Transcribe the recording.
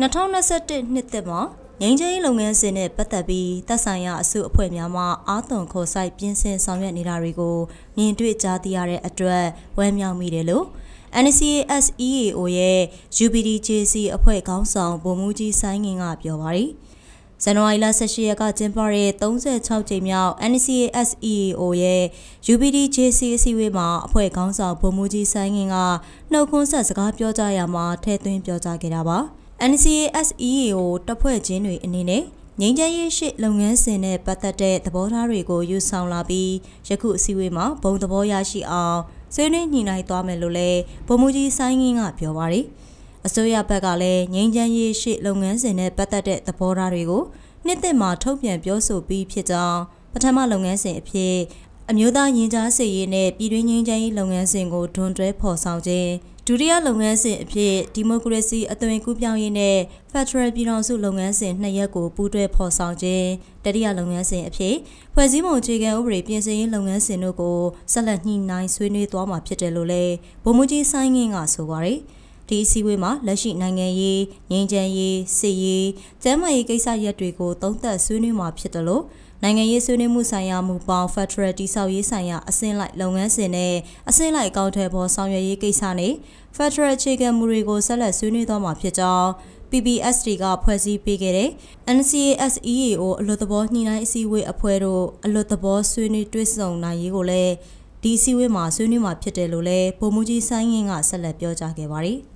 2021နှစ်သစ်မှာငင်းချင်းလုပ်ငန်းစဉ်နဲ့ပတ်သက်ပြီးသက်ဆိုင်ရာအစုအဖွဲ့များမှအာသွန်ခေါ်ဆိုင်ပြင်ဆင်ဆောင်ရွက်နေတာတွေကိုမြင်တွေ့ကြားသိရတဲ့အတွက်ဝမ်းမြောက်မိတယ်လို့ NCAS EAO ရဲ့ UPDJC အဖွဲ့ခေါင်းဆောင်ဗိုလ်မှူးကြီးဆိုင်းငင်ကပြောပါတယ်ဇန်နဝါရီလ18ရက်ကကျင်းပတဲ့36ကြိမ်မြောက် NCASEAO ရဲ့ UPDJC အစည်းအဝေးမှာအဖွဲ့ခေါင်းဆောင်ဗိုလ်မှူးကြီးဆိုင်းငင်ကနှုတ်ခွန်းဆက်စကားပြောကြရမှာထည့်သွင်းပြောကြားခဲ့တာပါ။ NCASEA ကိုတပ်ဖွဲ့ချင်းတွေအနေနဲ့ငြိမ်းချမ်းရေးရှိလုပ်ငန်းစဉ်နဲ့ပတ်သက်တဲ့သဘောထားတွေကိုယူဆောင်လာပြီးယခုအစည်းအဝေးမှာဘုံသဘောရရှိအောင်ဆွေးနွေးညှိနှိုင်းသွားမယ်လို့လည်းဗိုလ်မှူးကြီးဆိုင်ငင်းကပြောပါရယ်အစိုးရဘက်ကလည်းငြိမ်းချမ်းရေးရှိလုပ်ငန်းစဉ်နဲ့ပတ်သက်တဲ့သဘောထားတွေကိုနှစ်သက်မှာထုတ်ပြန်ပြောဆိုပြီးဖြစ်ကြောင်းပထမလုပ်ငန်းစဉ်အဖြစ်အမျိုးသားရင်ကြားစေရေးနဲ့ပြည်တွင်းငြိမ်းချမ်းရေးလုပ်ငန်းစဉ်ကိုဒွန်တွဲဖော်ဆောင်ခြင်းဒုတိယလုပ်ငန်းစဉ်အဖြစ်ဒီမိုကရေစီအသွင်ကူးပြောင်းရေးနဲ့ဖက်ဒရယ်ပြည်ထောင်စု လုပ်ငန်းစဉ်နှစ်ရပ်ကိုပူးတွဲဖော်ဆောင်ခြင်းတတိယလုပ်ငန်းစဉ်အဖြစ်ဖွဲ့စည်းပုံအခြေခံဥပဒေပြင်ဆင်ရေးလုပ်ငန်းစဉ်တို့ကိုဆက်လက်ညှိနှိုင်းဆွေးနွေးသွားမှာဖြစ်တယ်လို့လည်းဗိုလ်မှူးကြီးဆိုင်းငင်းကဆိုပါရယ်ဒီအစည်းအဝေးမှာလက်ရှိနိုင်ငံရေးငြိမ်းချမ်းရေးစစ်ရေးကျန်းမာရေးကိစ္စရပ်တွေကိုသုံးသပ်ဆွေးနွေးမှာဖြစ်တယ်လို့နိုင်ငံရေးဆွေးနွေးမှုဆိုင်ရာမူပေါင်း Federal တိဆောက်ရေးဆိုင်ရာအဆင့်လိုက်လုပ်ငန်းစဉ်နဲ့အဆင့်လိုက်အကောင့်ထဲပေါ်ဆောင်ရွက်ရေးကိစ္စနဲ့ Federal ခြေခံမူတွေကိုဆက်လက်ဆွေးနွေးသွားမှာဖြစ်ကြောင်း PBSD ကဖွဲ့စည်းပေးခဲ့တဲ့ NCAS EAO အလွတ်သဘောညှိနှိုင်းအစည်းအဝေးအဖွဲ့တို့အလွတ်သဘောဆွေးနွေးတွေ့ဆုံနိုင်ရေးကိုလည်းဒီအစည်းအဝေးမှာဆွေးနွေးမှာဖြစ်တယ်လို့လည်းဗိုလ်မှူးကြီးဆိုင်းငင်းကဆက်လက်ပြောကြားခဲ့ပါတယ်။